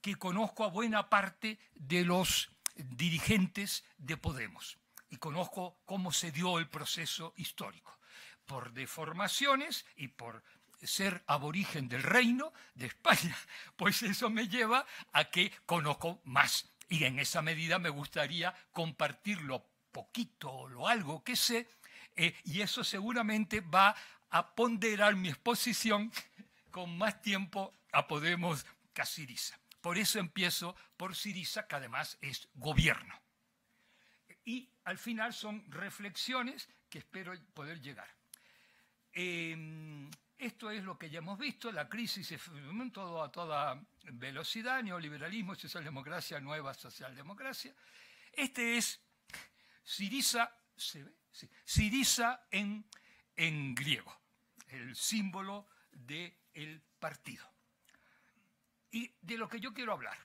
que conozco a buena parte de los dirigentes de Podemos y conozco cómo se dio el proceso histórico, por deformaciones y por ser aborigen del reino de España, pues eso me lleva a que conozco más y en esa medida me gustaría compartir lo poquito o lo algo que sé eh, y eso seguramente va a ponderar mi exposición con más tiempo a Podemos por eso empiezo por Siriza, que además es gobierno. Y al final son reflexiones que espero poder llegar. Em, esto es lo que ya hemos visto, la crisis todo a toda velocidad, neoliberalismo, socialdemocracia, nueva socialdemocracia. Este es Siriza, en, griego, el símbolo del el partido. Y de lo que yo quiero hablar.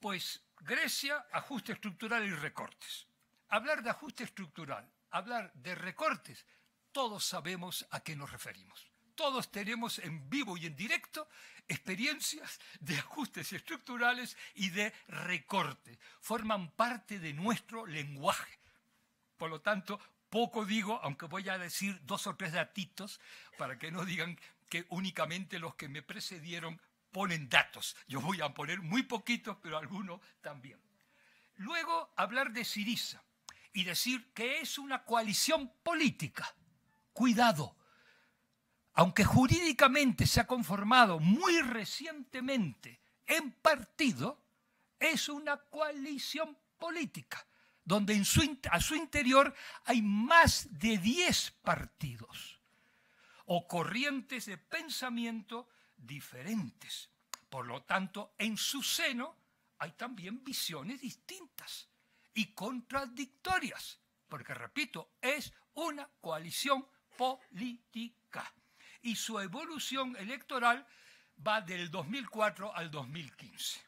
Pues Grecia, ajuste estructural y recortes. Hablar de ajuste estructural, hablar de recortes, todos sabemos a qué nos referimos. Todos tenemos en vivo y en directo experiencias de ajustes estructurales y de recortes. Forman parte de nuestro lenguaje. Por lo tanto, poco digo, aunque voy a decir dos o tres datitos para que no digan que únicamente los que me precedieron ponen datos. Yo voy a poner muy poquitos, pero algunos también. Luego hablar de Siriza y decir que es una coalición política. Cuidado. Aunque jurídicamente se ha conformado muy recientemente en partido, es una coalición política, donde a su interior hay más de 10 partidos o corrientes de pensamiento diferentes. Por lo tanto, en su seno hay también visiones distintas y contradictorias, porque, repito, es una coalición política. Y su evolución electoral va del 2004 al 2015,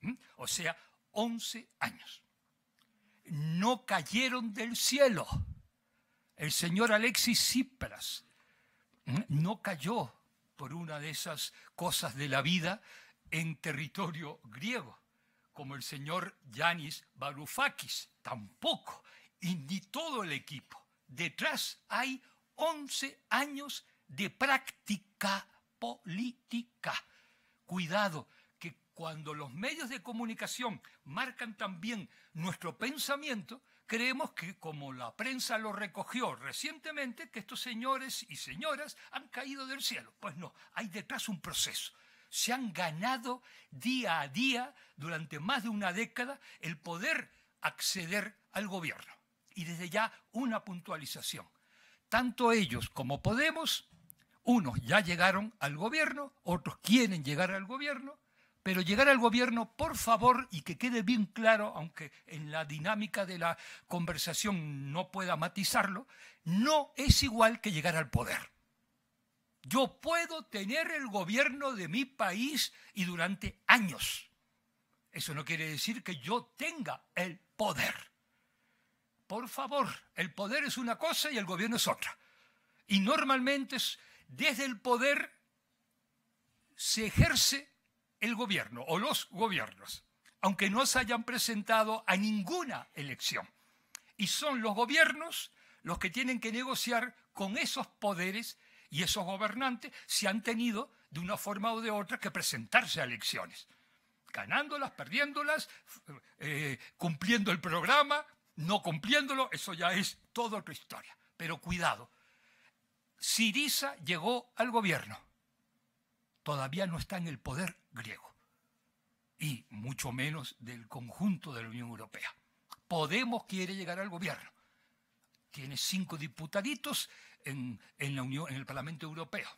¿Mm? o sea, 11 años. No cayeron del cielo. El señor Alexis Tsipras ¿Mm? no cayó por una de esas cosas de la vida en territorio griego, como el señor Yanis Varoufakis, tampoco, y ni todo el equipo. Detrás hay 11 años de práctica política. Cuidado, que cuando los medios de comunicación marcan también nuestro pensamiento, Creemos que, como la prensa lo recogió recientemente, que estos señores y señoras han caído del cielo. Pues no, hay detrás un proceso. Se han ganado día a día, durante más de una década, el poder acceder al gobierno. Y desde ya una puntualización. Tanto ellos como Podemos, unos ya llegaron al gobierno, otros quieren llegar al gobierno, pero llegar al gobierno, por favor, y que quede bien claro, aunque en la dinámica de la conversación no pueda matizarlo, no es igual que llegar al poder. Yo puedo tener el gobierno de mi país y durante años. Eso no quiere decir que yo tenga el poder. Por favor, el poder es una cosa y el gobierno es otra. Y normalmente es, desde el poder se ejerce el gobierno o los gobiernos, aunque no se hayan presentado a ninguna elección. Y son los gobiernos los que tienen que negociar con esos poderes y esos gobernantes si han tenido, de una forma o de otra, que presentarse a elecciones. Ganándolas, perdiéndolas, eh, cumpliendo el programa, no cumpliéndolo, eso ya es toda otra historia. Pero cuidado, Siriza llegó al gobierno todavía no está en el poder griego y mucho menos del conjunto de la Unión Europea. Podemos quiere llegar al gobierno. Tiene cinco diputaditos en, en, la Unión, en el Parlamento Europeo.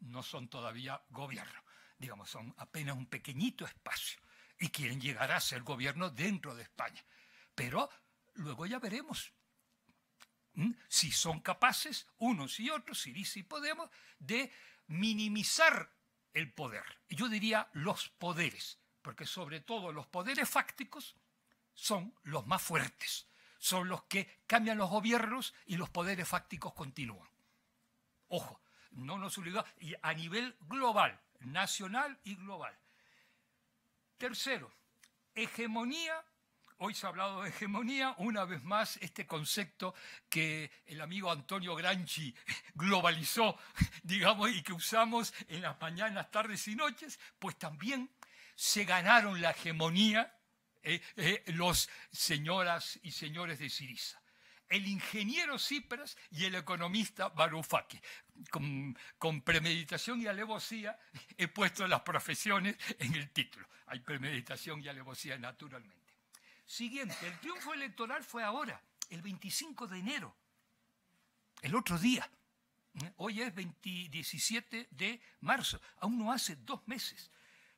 No son todavía gobierno. Digamos, son apenas un pequeñito espacio. Y quieren llegar a ser gobierno dentro de España. Pero luego ya veremos si son capaces, unos y otros, si y Podemos, de minimizar el poder. Y yo diría los poderes, porque sobre todo los poderes fácticos son los más fuertes, son los que cambian los gobiernos y los poderes fácticos continúan. Ojo, no nos olvidamos, y a nivel global, nacional y global. Tercero, hegemonía Hoy se ha hablado de hegemonía, una vez más este concepto que el amigo Antonio Granchi globalizó, digamos, y que usamos en las mañanas, tardes y noches, pues también se ganaron la hegemonía eh, eh, los señoras y señores de Siriza el ingeniero Cipras y el economista Varoufakis. con, premeditación y alevosía he puesto las profesiones en el título. Hay premeditación y alevosía naturalmente. Siguiente, el triunfo electoral fue ahora, el 25 de enero, el otro día. ¿Eh? Hoy es 17 de marzo, aún no hace dos meses.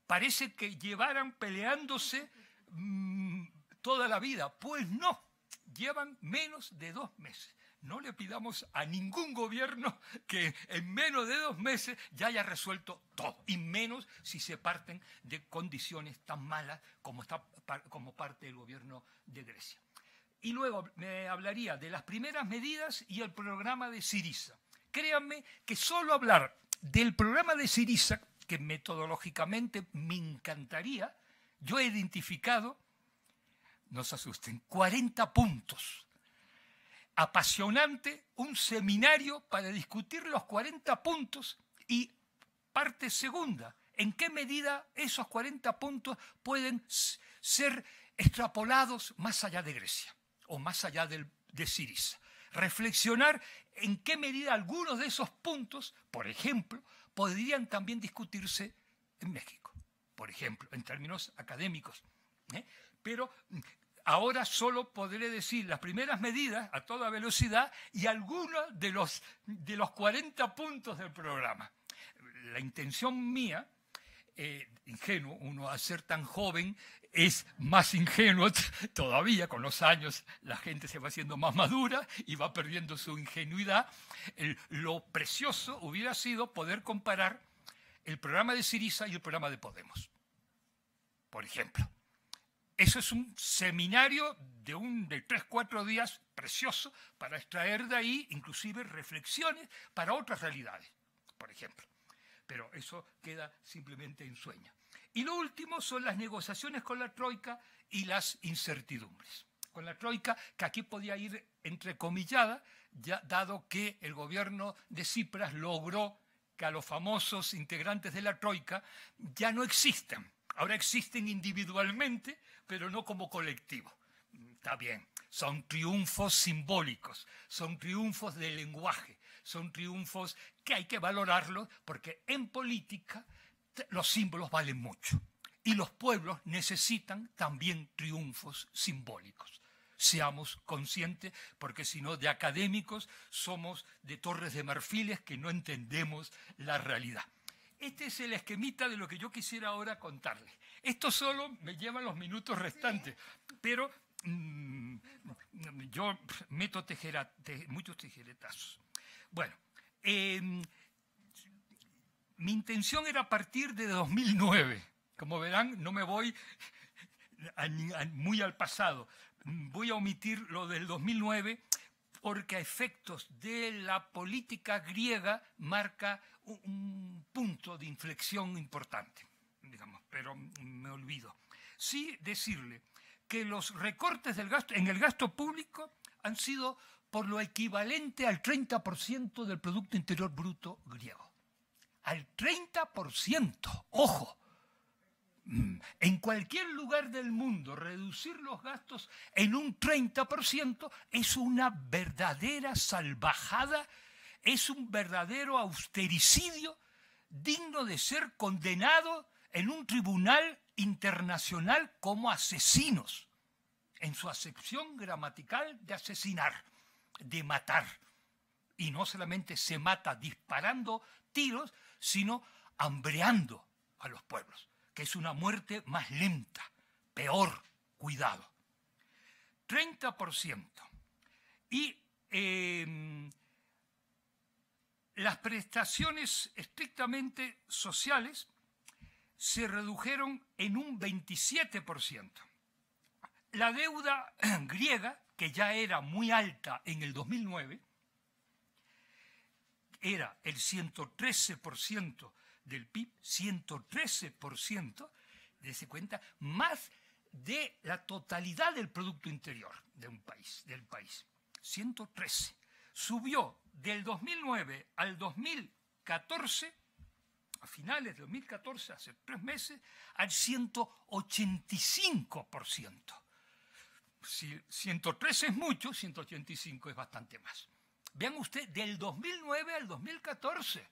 Parece que llevaran peleándose mm, toda la vida. Pues no, llevan menos de dos meses. No le pidamos a ningún gobierno que en menos de dos meses ya haya resuelto todo, y menos si se parten de condiciones tan malas como, está, como parte del gobierno de Grecia. Y luego me hablaría de las primeras medidas y el programa de Siriza. Créanme que solo hablar del programa de Siriza, que metodológicamente me encantaría, yo he identificado, no se asusten, 40 puntos apasionante, un seminario para discutir los 40 puntos y parte segunda, en qué medida esos 40 puntos pueden ser extrapolados más allá de Grecia o más allá de Sirisa. Reflexionar en qué medida algunos de esos puntos, por ejemplo, podrían también discutirse en México, por ejemplo, en términos académicos. ¿eh? Pero mm, ahora solo podré decir las primeras medidas a toda velocidad y algunos de los, de los 40 puntos del programa. La intención mía, eh, ingenuo, uno al ser tan joven es más ingenuo todavía, con los años la gente se va haciendo más madura y va perdiendo su ingenuidad. lo precioso hubiera sido poder comparar el programa de Siriza y el programa de Podemos, por ejemplo eso es un seminario de, un, de tres, cuatro días precioso para extraer de ahí inclusive reflexiones para otras realidades, por ejemplo. Pero eso queda simplemente en sueño. Y lo último son las negociaciones con la Troika y las incertidumbres. Con la Troika, que aquí podía ir entrecomillada, ya, dado que el gobierno de Cipras logró que a los famosos integrantes de la Troika ya no existan. Ahora existen individualmente pero no como colectivo. Está bien, son triunfos simbólicos, son triunfos de lenguaje, son triunfos que hay que valorarlos porque en política los símbolos valen mucho y los pueblos necesitan también triunfos simbólicos. Seamos conscientes, porque si no, de académicos somos de torres de marfiles que no entendemos la realidad. Este es el esquemita de lo que yo quisiera ahora contarles. Esto solo me lleva los minutos restantes, pero mm, yo meto muchos tijeretazos. Bueno, em, mi intención era partir de 2009. Como verán, no me voy muy al pasado. Voy a omitir lo del 2009 porque a efectos de la política griega marca un punto de inflexión importante pero me olvido. Sí decirle que los recortes del gasto, en el gasto público han sido por lo equivalente al 30% del Producto Interior Bruto griego. Al 30%, ojo. Mm, en cualquier lugar del mundo, reducir los gastos en un 30% es una verdadera salvajada, es un verdadero austericidio digno de ser condenado en un tribunal internacional como asesinos, en su acepción gramatical de asesinar, de matar. Y no solamente se mata disparando tiros, sino hambreando a los pueblos, que es una muerte más lenta, peor, cuidado. 30%. Y em, las prestaciones estrictamente sociales se redujeron en un 27%. La deuda griega, que ya era muy alta en el 2009, era el 113% del PIB, 113%, de ese cuenta, más de la totalidad del Producto Interior de un país, del país. 113. Subió del 2009 al 2014 a finales de 2014, hace tres meses, al 185%. Si 103 es mucho, 185 es bastante más. Vean usted, del 2009 al 2014.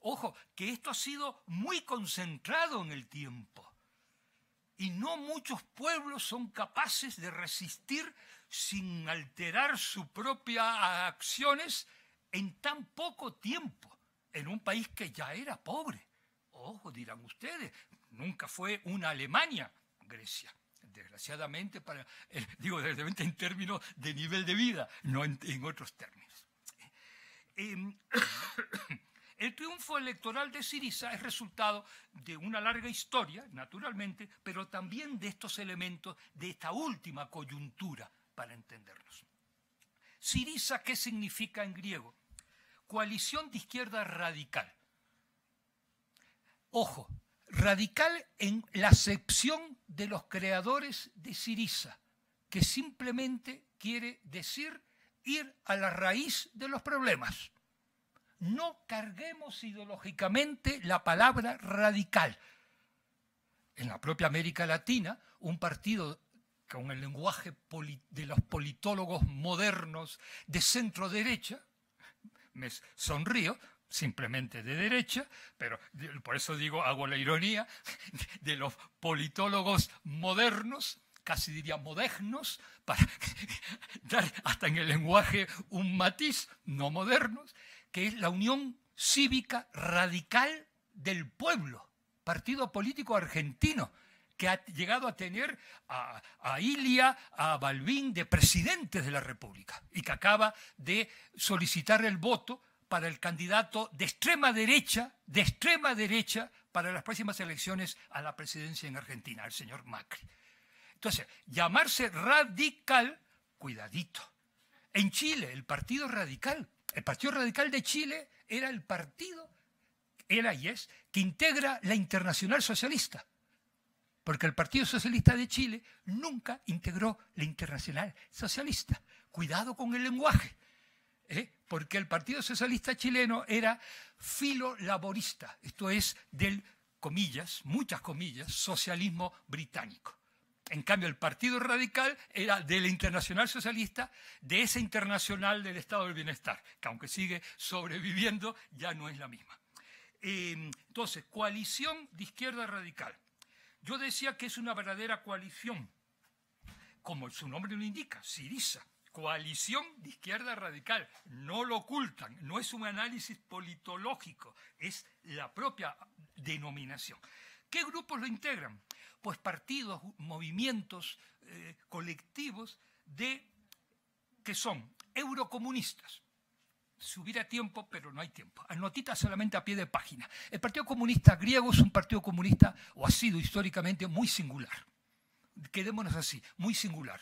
Ojo, que esto ha sido muy concentrado en el tiempo. Y no muchos pueblos son capaces de resistir sin alterar sus propias acciones en tan poco tiempo en un país que ya era pobre. Ojo, dirán ustedes, nunca fue una Alemania, Grecia. Desgraciadamente, para eh, digo desgraciadamente en términos de nivel de vida, no en, otros términos. Eh, em, el triunfo electoral de Siriza es resultado de una larga historia, naturalmente, pero también de estos elementos, de esta última coyuntura, para entendernos. Siriza, ¿qué significa en griego? coalición de izquierda radical. Ojo, radical en la acepción de los creadores de Siriza, que simplemente quiere decir ir a la raíz de los problemas. No carguemos ideológicamente la palabra radical. En la propia América Latina, un partido con el lenguaje de los politólogos modernos de centro derecha, me sonrío, simplemente de derecha, pero por eso digo, hago la ironía, de los politólogos modernos, casi diría modernos, para dar hasta en el lenguaje un matiz, no modernos, que es la unión cívica radical del pueblo, partido político argentino, que ha llegado a tener a, Ilia, a Balbín de presidentes de la República y que acaba de solicitar el voto para el candidato de extrema derecha, de extrema derecha, para las próximas elecciones a la presidencia en Argentina, el señor Macri. Entonces, llamarse radical, cuidadito. En Chile, el Partido Radical, el Partido Radical de Chile era el partido, era y es, que integra la Internacional Socialista porque el Partido Socialista de Chile nunca integró la Internacional Socialista. Cuidado con el lenguaje, ¿eh? porque el Partido Socialista chileno era filolaborista, esto es del, comillas, muchas comillas, socialismo británico. En cambio, el Partido Radical era de la Internacional Socialista, de esa Internacional del Estado del Bienestar, que aunque sigue sobreviviendo, ya no es la misma. Eh, entonces, coalición de izquierda radical. Yo decía que es una verdadera coalición, como su nombre lo indica, Sirisa, coalición de izquierda radical. No lo ocultan, no es un análisis politológico, es la propia denominación. ¿Qué grupos lo integran? Pues partidos, movimientos, eh, colectivos de que son eurocomunistas, si a tiempo, pero no hay tiempo. Anotita solamente a pie de página. El Partido Comunista griego es un partido comunista, o ha sido históricamente, muy singular. Quedémonos así, muy singular.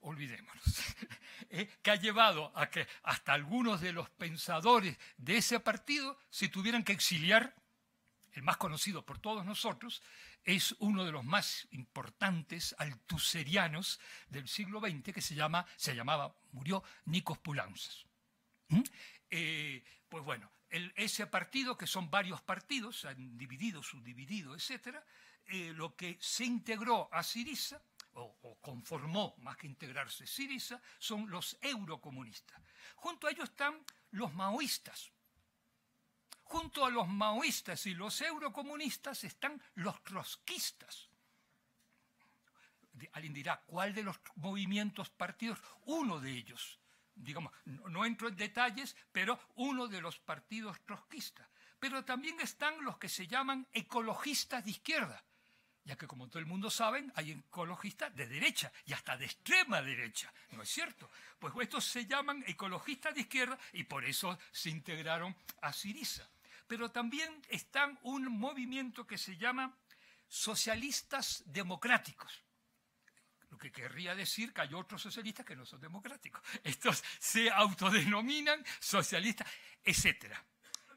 Olvidémonos. ¿Eh? Que ha llevado a que hasta algunos de los pensadores de ese partido se tuvieran que exiliar. El más conocido por todos nosotros es uno de los más importantes altuserianos del siglo XX que se, llama, se llamaba, murió Nikos Poulantzas ¿Mm? Eh, pues bueno, ese partido, que son varios partidos, han dividido, subdividido, etcétera, eh, lo que se integró a Siriza, o, conformó más que integrarse Siriza, son los eurocomunistas. Junto a ellos están los maoístas. Junto a los maoístas y los eurocomunistas están los trotskistas. Alguien dirá, ¿cuál de los movimientos partidos? Uno de ellos digamos, no, entro en detalles, pero uno de los partidos trotskistas. Pero también están los que se llaman ecologistas de izquierda, ya que como todo el mundo sabe, hay ecologistas de derecha y hasta de extrema derecha, ¿no es cierto? Pues estos se llaman ecologistas de izquierda y por eso se integraron a Siriza. Pero también están un movimiento que se llama socialistas democráticos que querría decir que hay otros socialistas que no son democráticos. Estos se autodenominan socialistas, etcétera.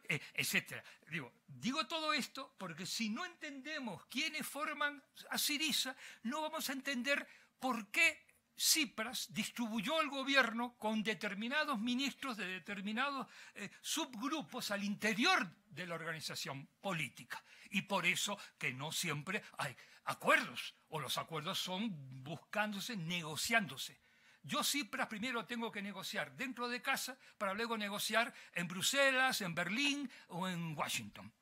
Eh, etcétera. Digo, digo todo esto porque si no entendemos quiénes forman a Siriza, no vamos a entender por qué Cipras distribuyó el gobierno con determinados ministros de determinados eh, subgrupos al interior de la organización política. Y por eso que no siempre hay acuerdos, o los acuerdos son buscándose, negociándose. Yo Cipras primero tengo que negociar dentro de casa para luego negociar en Bruselas, en Berlín o en Washington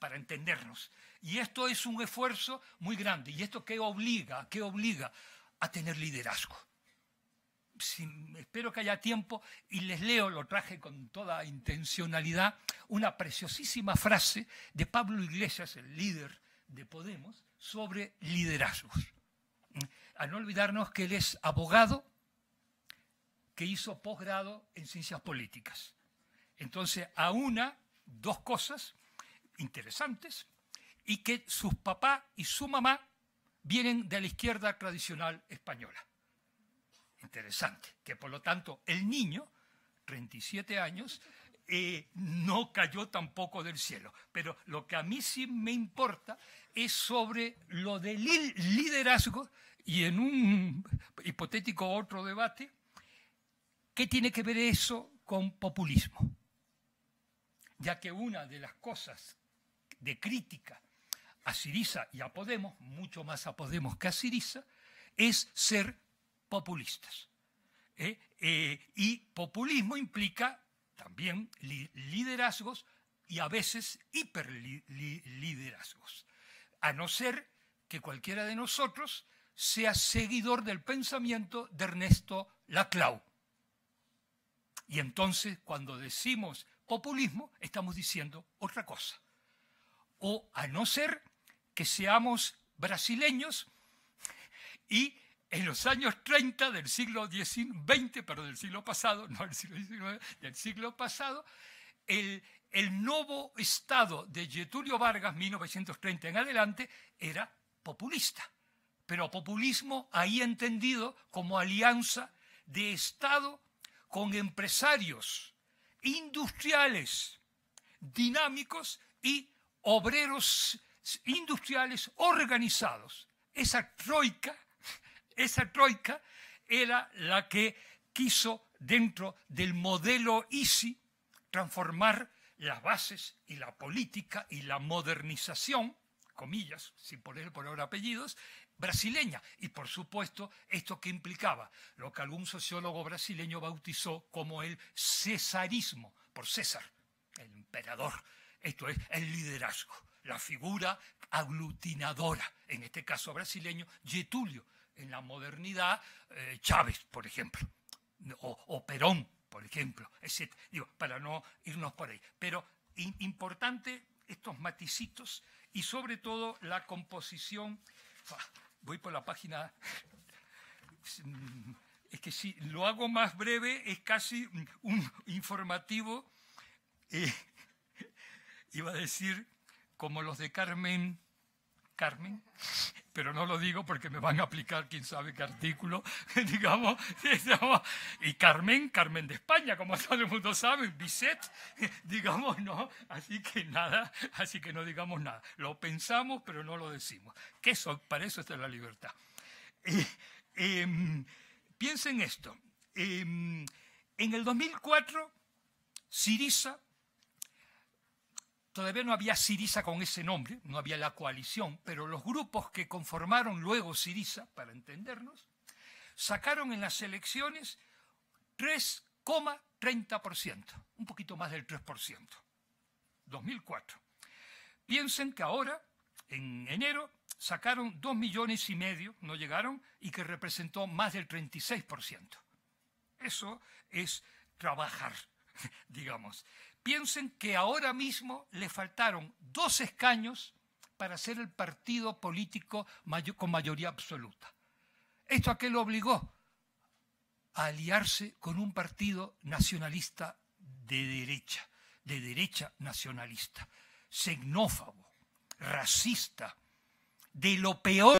para entendernos. Y esto es un esfuerzo muy grande. ¿Y esto qué obliga? ¿Qué obliga? a tener liderazgo. espero que haya tiempo y les leo, lo traje con toda intencionalidad, una preciosísima frase de Pablo Iglesias, el líder de Podemos, sobre liderazgos. A no olvidarnos que él es abogado que hizo posgrado en ciencias políticas. Entonces, a una, dos cosas interesantes y que sus papás y su mamá vienen de la izquierda tradicional española. Interesante, que por lo tanto el niño, 37 años, eh, no cayó tampoco del cielo. Pero lo que a mí sí me importa es sobre lo del liderazgo y en un hipotético otro debate, ¿qué tiene que ver eso con populismo? Ya que una de las cosas de crítica a Siriza y a Podemos, mucho más a Podemos que a Siriza, es ser populistas. ¿eh? Eh, y populismo implica también liderazgos y a veces hiperliderazgos, liderazgos, a no ser que cualquiera de nosotros sea seguidor del pensamiento de Ernesto Laclau. Y entonces cuando decimos populismo, estamos diciendo otra cosa. O a no ser que seamos brasileños y en los años 30 del siglo XX, pero del siglo pasado, no del siglo XIX, del siglo pasado, el, el nuevo Estado de Getulio Vargas, 1930 en adelante, era populista. Pero populismo ahí entendido como alianza de Estado con empresarios industriales dinámicos y obreros industriales organizados. Esa troika, esa troika era la que quiso dentro del modelo ISI transformar las bases y la política y la modernización, comillas, sin poner por ahora apellidos, brasileña. Y por supuesto, esto que implicaba lo que algún sociólogo brasileño bautizó como el cesarismo, por César, el emperador. Esto es el liderazgo la figura aglutinadora, en este caso brasileño, Getulio, en la modernidad eh, Chávez, por ejemplo, o, Perón, por ejemplo, etc. Digo, para no irnos por ahí. Pero importante estos maticitos y sobre todo la composición. Voy por la página. Es que si lo hago más breve es casi un informativo. Eh, iba a decir como los de Carmen, Carmen, pero no lo digo porque me van a aplicar quién sabe qué artículo, digamos, y Carmen, Carmen de España, como todo el mundo sabe, Bisset, digamos, no, así que nada, así que no digamos nada, lo pensamos pero no lo decimos, que eso, para eso está la libertad. Em, piensen esto, em, en el 2004, Sirisa, todavía no había Siriza con ese nombre, no había la coalición, pero los grupos que conformaron luego Siriza, para entendernos, sacaron en las elecciones 3,30%, un poquito más del 3%, 2004. Piensen que ahora, en enero, sacaron 2 millones y medio, no llegaron, y que representó más del 36%. Eso es trabajar, digamos. Piensen que ahora mismo le faltaron dos escaños para ser el partido político con mayoría absoluta. ¿Esto a qué lo obligó? A aliarse con un partido nacionalista de derecha, de derecha nacionalista, xenófobo, racista, de lo peor.